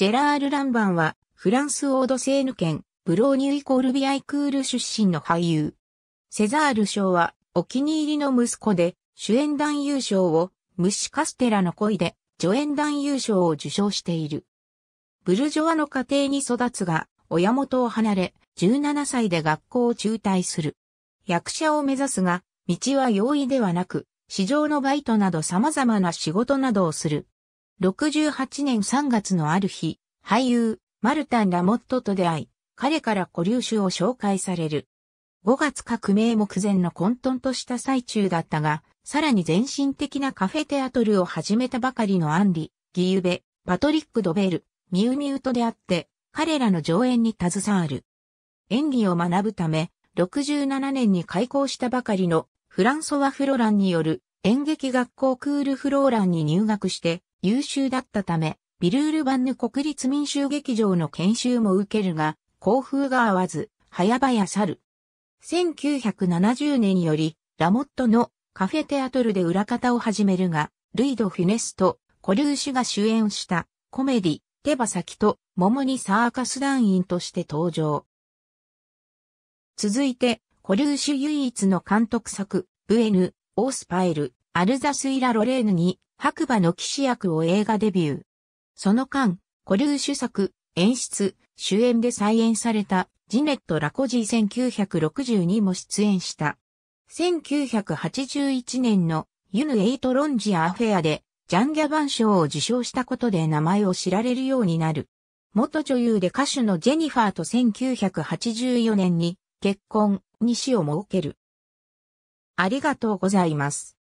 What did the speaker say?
ジェラール・ランバンは、フランス・オードセーヌ県、ブローニュイコールビアイクール出身の俳優。セザール賞は、お気に入りの息子で、主演男優賞を、虫カステラの恋で、助演男優賞を受賞している。ブルジョアの家庭に育つが、親元を離れ、17歳で学校を中退する。役者を目指すが、道は容易ではなく、市場のバイトなど様々な仕事などをする。68年3月のある日、俳優、マルタン・ラモットと出会い、彼から古流種を紹介される。5月革命目前の混沌とした最中だったが、さらに全身的なカフェテアトルを始めたばかりのアンリ、ギユベ、パトリック・ドベル、ミウミウと出会って、彼らの上演に携わる。演技を学ぶため、67年に開校したばかりのフランソワ・フロランによる演劇学校クールフローランに入学して優秀だったため、ビルールバンヌ国立民衆劇場の研修も受けるが、校風が合わず、早々去る。1970年より、ラモットのカフェテアトルで裏方を始めるが、ルイド・フィネスとコルーシュが主演したコメディ、手羽先と桃にサーカス団員として登場。続いて、コルーシュ唯一の監督作、ブエヌ、オースパイル、アルザスイラ・ロレーヌに白馬の騎士役を映画デビュー。その間、コルー作、演出、主演で再演されたジネット・ラコジー1962も出演した。1981年のユヌ・エイト・ロンジア・アフェアでジャンギャバン賞を受賞したことで名前を知られるようになる。元女優で歌手のジェニファーと1984年に結婚、に死を設ける。ありがとうございます。